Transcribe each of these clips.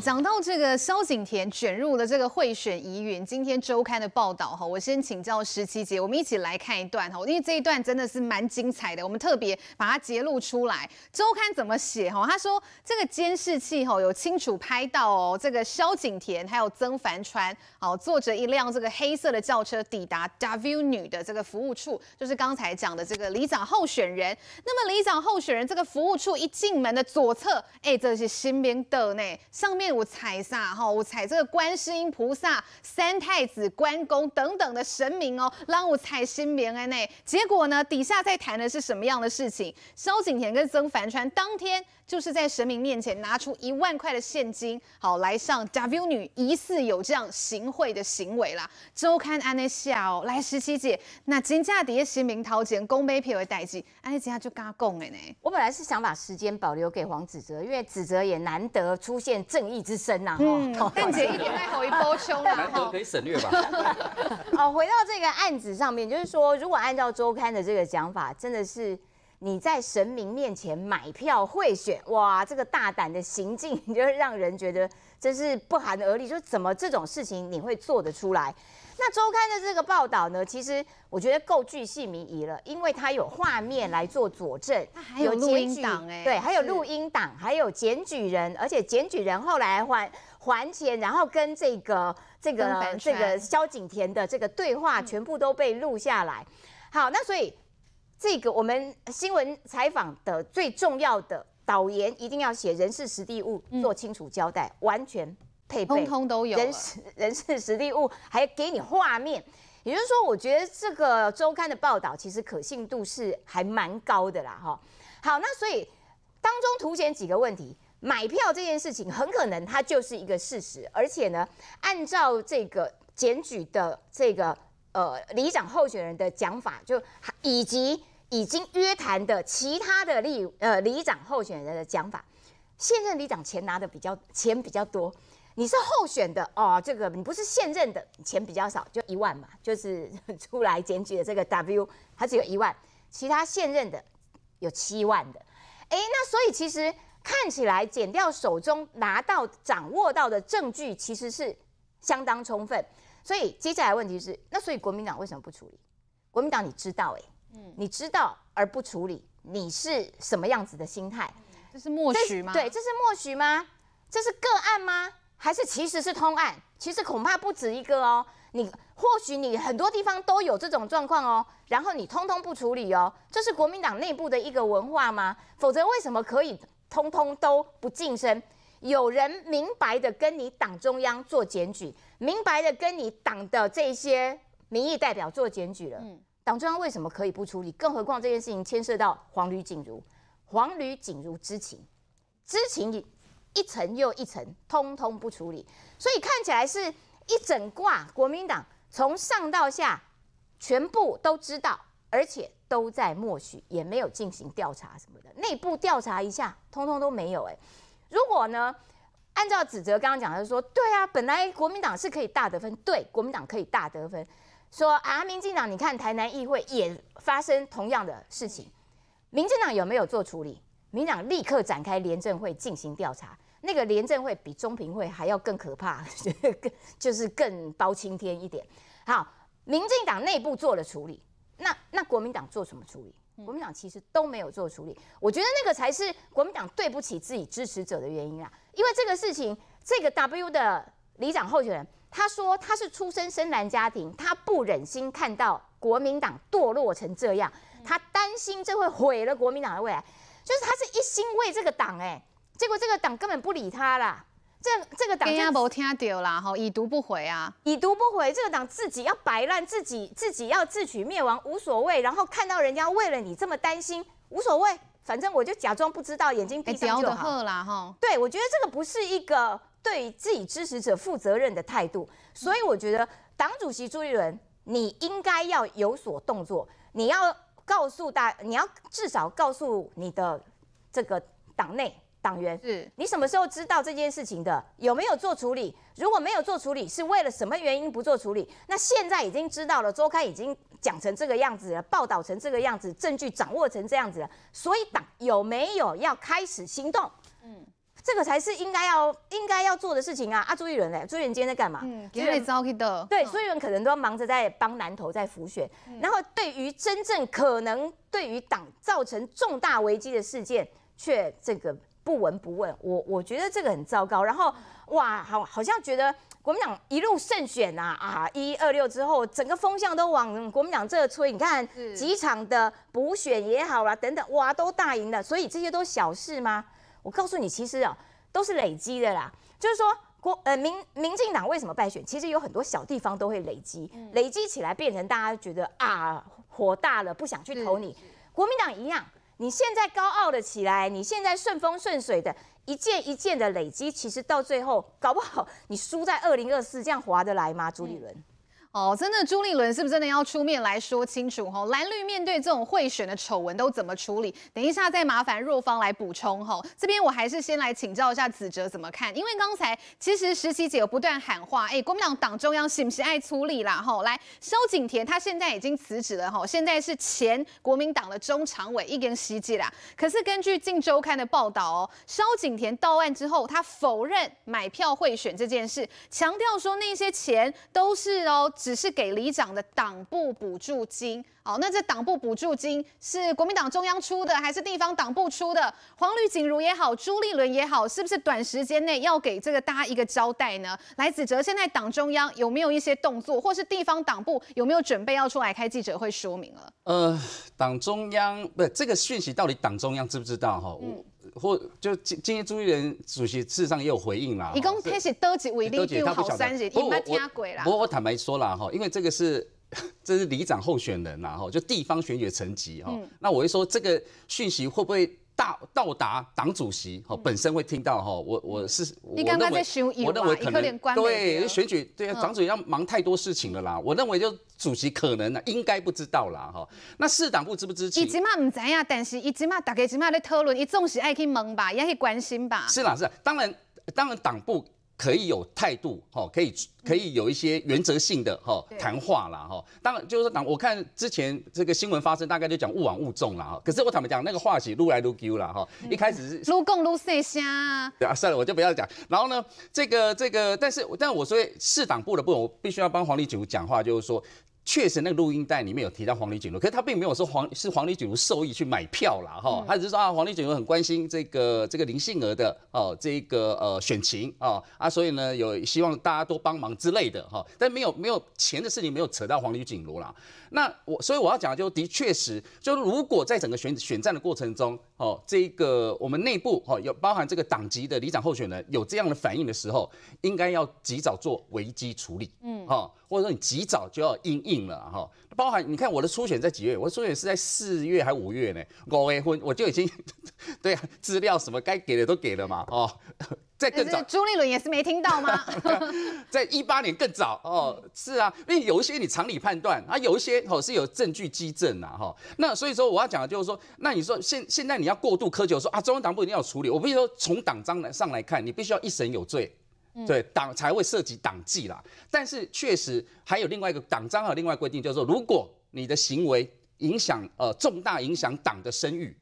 讲到这个萧景田卷入了这个贿选疑云，今天周刊的报道哈，我先请教十七姐，我们一起来看一段哈，因为这一段真的是蛮精彩的，我们特别把它揭露出来。周刊怎么写哈？他说这个监视器哈有清楚拍到哦，这个萧景田还有曾凡川哦，坐着一辆这个黑色的轿车抵达 W 女的这个服务处，就是刚才讲的这个里长候选人。那么里长候选人这个服务处一进门的左侧，哎，这是新兵的呢，像。面我踩煞哈？我踩这个观世音菩萨、三太子、关公等等的神明哦，让我踩新棉哎内。结果呢，底下在谈的是什么样的事情？萧景田跟曾凡川当天。就是在神明面前拿出一万块的现金，好来上 W 女疑似有这样行贿的行为啦。周刊安内西哦，来十七姐，那金价底下神明掏钱，公杯撇为代志，安内西亚就跟他供了呢。我本来是想把时间保留给黄子哲，因为子哲也难得出现正义之声呐。嗯，但姐一点还好一波凶啊，可以省略吧。好，回到这个案子上面，就是说，如果按照周刊的这个讲法，真的是。你在神明面前买票贿选，哇，这个大胆的行径，就让人觉得真是不寒而栗。说怎么这种事情你会做得出来？那周刊的这个报道呢，其实我觉得够具信民疑了，因为它有画面来做佐证，还有录音档哎，对，还有录音档，还有检举人，而且检举人后来还还钱，然后跟这个这个这个萧景田的这个对话全部都被录下来。好，那所以。这个我们新闻采访的最重要的导言一定要写人事实地物做清楚交代，完全配备通通都有人事人事实地物，还给你画面，也就是说，我觉得这个周刊的报道其实可信度是还蛮高的啦，哈。好，那所以当中凸显几个问题，买票这件事情很可能它就是一个事实，而且呢，按照这个检举的这个。呃，里长候选人的讲法，就以及已经约谈的其他的立呃里长候选人的讲法，现任里长钱拿的比较钱比较多，你是候选的哦，这个你不是现任的钱比较少，就一万嘛，就是出来检举的这个 W，他只有一万，其他现任的有七万的，哎，那所以其实看起来减掉手中拿到掌握到的证据，其实是。相当充分，所以接下来问题是，那所以国民党为什么不处理？国民党你知道哎，嗯，你知道而不处理，你是什么样子的心态？这是默许吗？对，这是默许吗？这是个案吗？还是其实是通案？其实恐怕不止一个哦。你或许你很多地方都有这种状况哦，然后你通通不处理哦，这是国民党内部的一个文化吗？否则为什么可以通通都不晋升？有人明白的跟你党中央做检举，明白的跟你党的这些民意代表做检举了。嗯，党中央为什么可以不处理？更何况这件事情牵涉到黄吕锦如，黄吕锦如知情，知情一一层又一层，通通不处理。所以看起来是一整挂国民党从上到下全部都知道，而且都在默许，也没有进行调查什么的，内部调查一下，通通都没有。哎。如果呢？按照指责刚刚讲的说，对啊，本来国民党是可以大得分，对国民党可以大得分。说啊，民进党，你看台南议会也发生同样的事情，民进党有没有做处理？民党立刻展开廉政会进行调查，那个廉政会比中评会还要更可怕，更 就是更包青天一点。好，民进党内部做了处理，那那国民党做什么处理？国民党其实都没有做处理，我觉得那个才是国民党对不起自己支持者的原因啊！因为这个事情，这个 W 的理事长候选人，他说他是出身深蓝家庭，他不忍心看到国民党堕落成这样，他担心这会毁了国民党的未来，就是他是一心为这个党哎，结果这个党根本不理他啦。这这个党根家没听到啦，哈！已读不回啊！已读不回，这个党自己要摆烂，自己自己要自取灭亡，无所谓。然后看到人家为了你这么担心，无所谓，反正我就假装不知道，眼睛闭上就好。对，我觉得这个不是一个对自己支持者负责任的态度。所以我觉得党主席朱立伦，你应该要有所动作，你要告诉大，你要至少告诉你的这个党内。党员是，你什么时候知道这件事情的？有没有做处理？如果没有做处理，是为了什么原因不做处理？那现在已经知道了，周刊已经讲成这个样子了，报道成这个样子，证据掌握成这样子，所以党有没有要开始行动？嗯，这个才是应该要应该要做的事情啊！啊，朱一伦呢？朱一伦今天在干嘛？有点早去的，对，朱一伦可能都要忙着在帮南投在浮选，然后对于真正可能对于党造成重大危机的事件，却这个。不闻不问，我我觉得这个很糟糕。然后，哇，好好像觉得国民党一路胜选啊啊，一二六之后，整个风向都往国民党这吹。你看几场的补选也好啦，等等，哇，都大赢的。所以这些都小事吗？我告诉你，其实啊，都是累积的啦。就是说国呃民民进党为什么败选，其实有很多小地方都会累积，累积起来变成大家觉得啊火大了，不想去投你。国民党一样。你现在高傲了起来，你现在顺风顺水的，一件一件的累积，其实到最后搞不好你输在二零二四，这样划得来吗？朱立伦。哦，真的，朱立伦是不是真的要出面来说清楚？哈，蓝绿面对这种贿选的丑闻都怎么处理？等一下再麻烦若芳来补充。哈，这边我还是先来请教一下子哲怎么看，因为刚才其实十七姐不断喊话，哎，国民党党中央是不是爱处理啦？哈，来，萧景田他现在已经辞职了。哈，现在是前国民党的中常委，一根希冀啦。可是根据《近周刊》的报道哦，萧景田到案之后，他否认买票贿选这件事，强调说那些钱都是哦。只是给里长的党部补助金哦，那这党部补助金是国民党中央出的，还是地方党部出的？黄绿景如也好，朱立伦也好，是不是短时间内要给这个大家一个交代呢？来子哲，现在党中央有没有一些动作，或是地方党部有没有准备要出来开记者会说明了？呃，党中央，不，这个讯息到底党中央知不知道？哈，嗯。或就今今天朱议员主席事实上也有回应啦。一共测试多少位领袖候选人要经过啦？不过我坦白说了哈，因为这个是这是里长候选人呐哈，就地方选举层级哈。那我会说这个讯息会不会到到达党主席哈本身会听到哈？我我是我，我认为可能对选举对啊，党主席要忙太多事情了啦。我认为就。主席可能呢，应该不知道啦，哈。那市党部知不知情？伊即马唔知呀，但是伊即马大家即马在讨论，伊总是爱去问吧，也去关心吧。是啦是啦，当然当然党部可以有态度，哈，可以可以有一些原则性的哈谈话啦，哈。当然就是说党，我看之前这个新闻发生，大概就讲勿往勿重啦，哈。可是我坦白讲，那个话题撸来撸丢啦，哈。一开始是。撸共撸细声。啊，算了，我就不要讲。然后呢，这个这个，但是但我说市党部的部分，我必须要帮黄立久讲话，就是说。确实，那个录音带里面有提到黄旅锦如，可是他并没有说黄是黄旅锦如授意去买票啦。哈，他只是说啊，黄旅锦如很关心这个这个林幸娥的哦，这个呃选情啊啊，所以呢有希望大家多帮忙之类的哈，但没有没有钱的事情没有扯到黄旅锦如啦。那我所以我要讲就的确实就如果在整个选选战的过程中。哦，这个我们内部哈有包含这个党籍的里长候选人有这样的反应的时候，应该要及早做危机处理，嗯，哈，或者说你及早就要应应了哈，包含你看我的初选在几月？我的初选是在四月还五月呢？我婚我就已经 对啊，资料什么该给的都给了嘛，哦。更早，朱立伦也是没听到吗？在一八年更早哦，是啊，因为有一些你常理判断啊，有一些哦是有证据基证啊，哈，那所以说我要讲的就是说，那你说现现在你要过度苛求说啊，中央党部一定要处理，我必须说从党章来上来看，你必须要一审有罪，对党才会涉及党纪啦。但是确实还有另外一个党章有另外规定，就是说，如果你的行为影响呃重大影响党的声誉。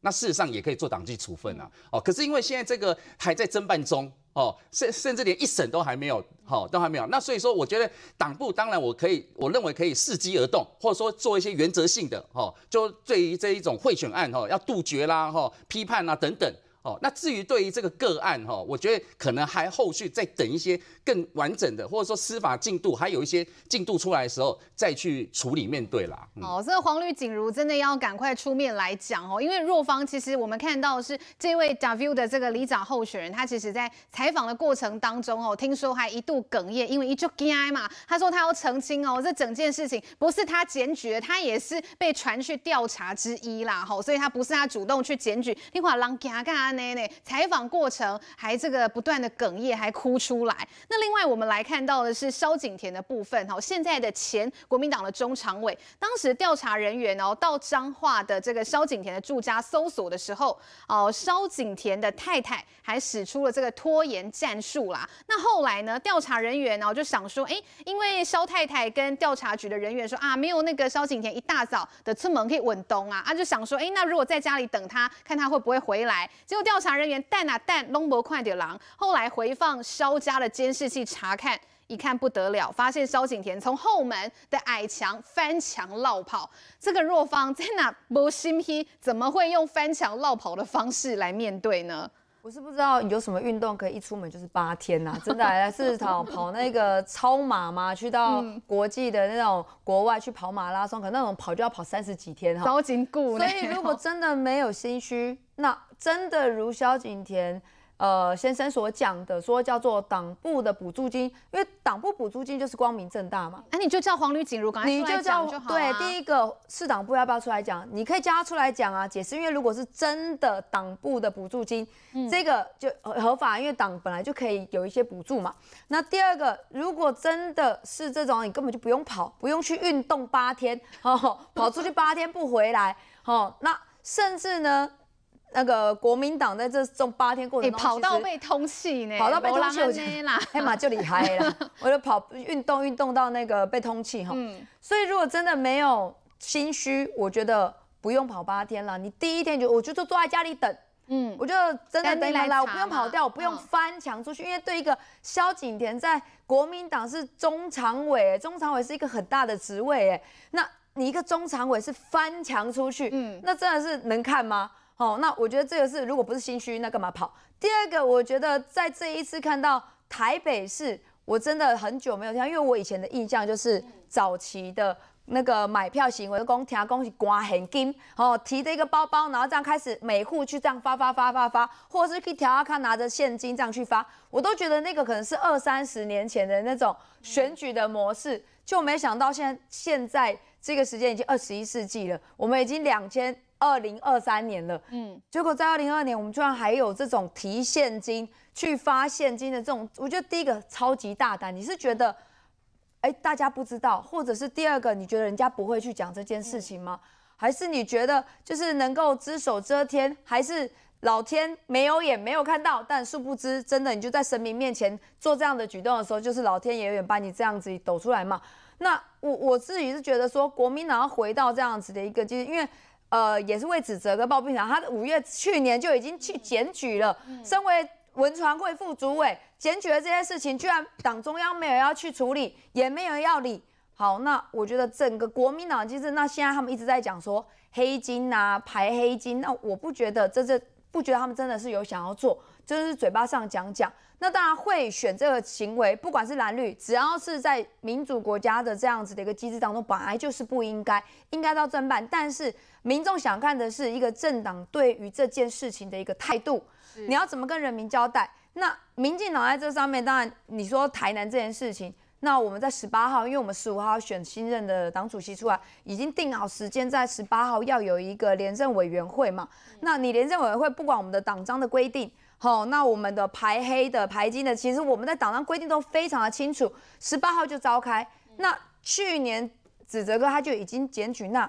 那事实上也可以做党纪处分啊，哦，可是因为现在这个还在侦办中，哦，甚甚至连一审都还没有，好，都还没有，那所以说，我觉得党部当然我可以，我认为可以伺机而动，或者说做一些原则性的，哦，就对于这一种贿选案，哈，要杜绝啦，哈，批判啊等等。哦，那至于对于这个个案哈，我觉得可能还后续再等一些更完整的，或者说司法进度，还有一些进度出来的时候再去处理面对啦。哦，这个黄绿景如真的要赶快出面来讲哦，因为若方其实我们看到是这位 W 的这个里长候选人，他其实，在采访的过程当中哦，听说还一度哽咽，因为一就 G I 嘛，他说他要澄清哦，这整件事情不是他检举的，他也是被传去调查之一啦，哦，所以他不是他主动去检举，听话啷个啊？奈奈采访过程还这个不断的哽咽，还哭出来。那另外我们来看到的是萧景田的部分，哈，现在的前国民党的中常委，当时调查人员哦到彰化的这个萧景田的住家搜索的时候，哦，萧景田的太太还使出了这个拖延战术啦。那后来呢，调查人员呢就想说，哎，因为萧太太跟调查局的人员说啊，没有那个萧景田一大早的出门可以稳东啊，啊就想说，哎，那如果在家里等他，看他会不会回来，结果。调查人员蛋啊蛋，弄不快点狼，后来回放肖家的监视器查看，一看不得了，发现萧景田从后门的矮墙翻墙落跑。这个若芳在哪不心批，怎么会用翻墙落跑的方式来面对呢？我是不知道有什么运动可以一出门就是八天呐，真的还是跑跑那个超马吗？去到国际的那种国外去跑马拉松，可那种跑就要跑三十几天哈。萧景所以如果真的没有心虚，那。真的如萧景田，呃先生所讲的，说叫做党部的补助金，因为党部补助金就是光明正大嘛。哎，你就叫黄吕景如，你就叫对，第一个市党部要不要出来讲？你可以叫他出来讲啊，解释，因为如果是真的党部的补助金，这个就合法，因为党本来就可以有一些补助嘛。那第二个，如果真的是这种，你根本就不用跑，不用去运动八天，跑出去八天不回来，哦，那甚至呢？那个国民党在这种八天过程，跑到被通气呢，跑到被通气啦，黑 妈就厉害啦，我就跑运动运动到那个被通气哈，所以如果真的没有心虚，我觉得不用跑八天了，你第一天就我就坐坐在家里等，嗯，我就真的等你来，我不用跑掉，我不用翻墙出去，因为对一个萧景田在国民党是中常委，中常委是一个很大的职位哎，那你一个中常委是翻墙出去，嗯，那真的是能看吗？哦，那我觉得这个是，如果不是心虚，那干嘛跑？第二个，我觉得在这一次看到台北市，我真的很久没有听，因为我以前的印象就是早期的那个买票行为，公调公刮很金哦，提着一个包包，然后这样开始每户去这样发发发发发，或者是去调阿看，拿着现金这样去发，我都觉得那个可能是二三十年前的那种选举的模式，就没想到现现在这个时间已经二十一世纪了，我们已经两千。二零二三年了，嗯，结果在二零二二年，我们居然还有这种提现金去发现金的这种，我觉得第一个超级大胆。你是觉得，哎，大家不知道，或者是第二个，你觉得人家不会去讲这件事情吗？还是你觉得就是能够只手遮天，还是老天没有眼没有看到？但殊不知，真的你就在神明面前做这样的举动的时候，就是老天也永远把你这样子抖出来嘛。那我我自己是觉得说，国民党要回到这样子的一个，就是因为。呃，也是为指责跟报病平，他五月去年就已经去检举了。身为文传会副主委，检举了这些事情，居然党中央没有要去处理，也没有要理。好，那我觉得整个国民党机制，那现在他们一直在讲说黑金呐，排黑金。那我不觉得，这这不觉得他们真的是有想要做，就是嘴巴上讲讲。那当然，会选这个行为，不管是蓝绿，只要是在民主国家的这样子的一个机制当中，本来就是不应该，应该到正办，但是。民众想看的是一个政党对于这件事情的一个态度，你要怎么跟人民交代？那民进党在这上面，当然你说台南这件事情，那我们在十八号，因为我们十五号选新任的党主席出来，已经定好时间在十八号要有一个廉政委员会嘛。那你廉政委员会不管我们的党章的规定，好，那我们的排黑的、排金的，其实我们在党章规定都非常的清楚，十八号就召开。那去年子泽哥他就已经检举那。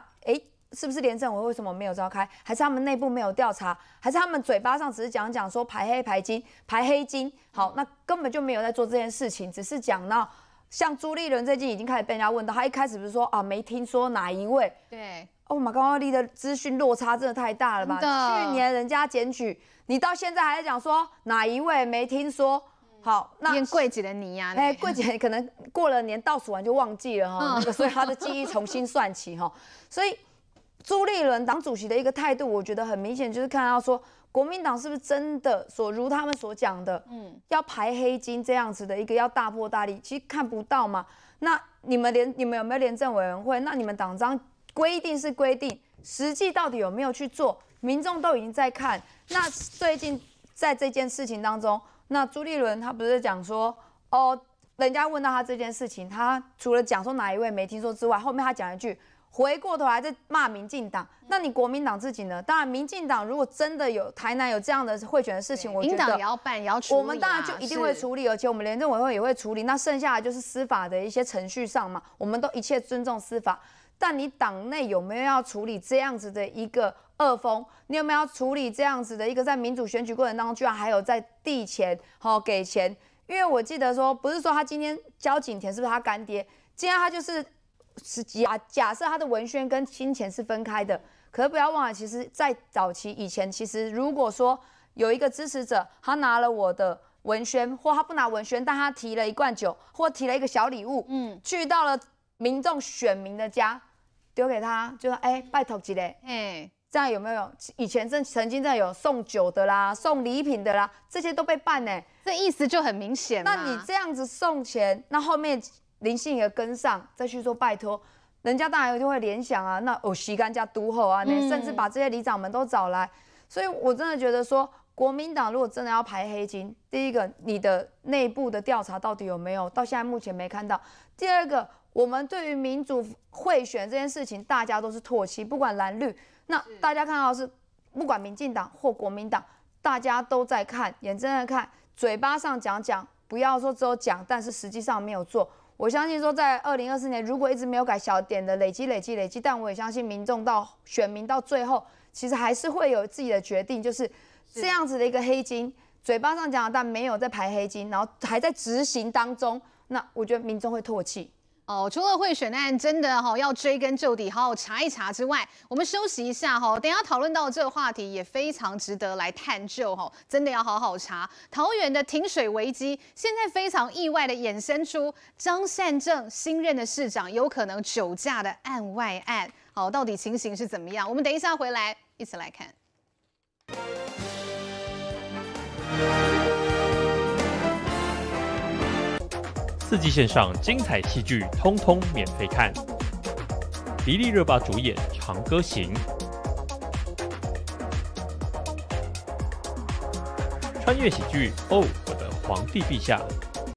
是不是廉政委为什么没有召开？还是他们内部没有调查？还是他们嘴巴上只是讲讲说排黑排金排黑金？好，那根本就没有在做这件事情，只是讲到像朱立伦最近已经开始被人家问到，他一开始不是说啊没听说哪一位？对，哦，马高刚刚的资讯落差真的太大了吧？去年人家检举，你到现在还在讲说哪一位没听说？好，那桂姐的你呀，哎，桂姐可能过了年倒数完就忘记了哈，所以她的记忆重新算起哈，所以。朱立伦党主席的一个态度，我觉得很明显，就是看到说国民党是不是真的所如他们所讲的，嗯，要排黑金这样子的一个要大破大立，其实看不到嘛。那你们连你们有没有廉政委员会？那你们党章规定是规定，实际到底有没有去做？民众都已经在看。那最近在这件事情当中，那朱立伦他不是讲说，哦，人家问到他这件事情，他除了讲说哪一位没听说之外，后面他讲一句。回过头来在骂民进党，那你国民党自己呢？当然，民进党如果真的有台南有这样的贿选的事情，我觉得也要办，也要处理。我们当然就一定会处理，而且我们廉政委员会也会处理。那剩下就是司法的一些程序上嘛，我们都一切尊重司法。但你党内有没有要处理这样子的一个恶风？你有没有要处理这样子的一个在民主选举过程当中居然还有在递钱、好给钱？因为我记得说，不是说他今天交警田是不是他干爹？今天他就是。是假假设他的文宣跟金钱是分开的，可是不要忘了，其实，在早期以前，其实如果说有一个支持者，他拿了我的文宣，或他不拿文宣，但他提了一罐酒，或提了一个小礼物，嗯，去到了民众选民的家，丢给他，就说，哎，拜托几嘞，哎，这样有没有？以前正曾经在有送酒的啦，送礼品的啦，这些都被办呢，这意思就很明显。那你这样子送钱，那后面？灵性也跟上，再去说拜托，人家当然就会联想啊。那我徐干加独后啊，甚至把这些里长们都找来，所以我真的觉得说，国民党如果真的要排黑金，第一个你的内部的调查到底有没有？到现在目前没看到。第二个，我们对于民主贿选这件事情，大家都是唾弃，不管蓝绿。那大家看到是不管民进党或国民党，大家都在看，眼睁睁看，嘴巴上讲讲，不要说只有讲，但是实际上没有做。我相信说，在二零二四年，如果一直没有改小点的累积、累积、累积，但我也相信民众到选民到最后，其实还是会有自己的决定。就是这样子的一个黑金，嘴巴上讲，但没有在排黑金，然后还在执行当中，那我觉得民众会唾弃。哦，除了贿选案，真的哈要追根究底，好好查一查之外，我们休息一下哈。等下讨论到这个话题也非常值得来探究哈，真的要好好查。桃园的停水危机，现在非常意外的衍生出张善政新任的市长有可能酒驾的案外案。好，到底情形是怎么样？我们等一下回来一起来看。四季线上精彩戏剧通通免费看，迪丽热巴主演《长歌行》穿越喜剧哦，我的皇帝陛下。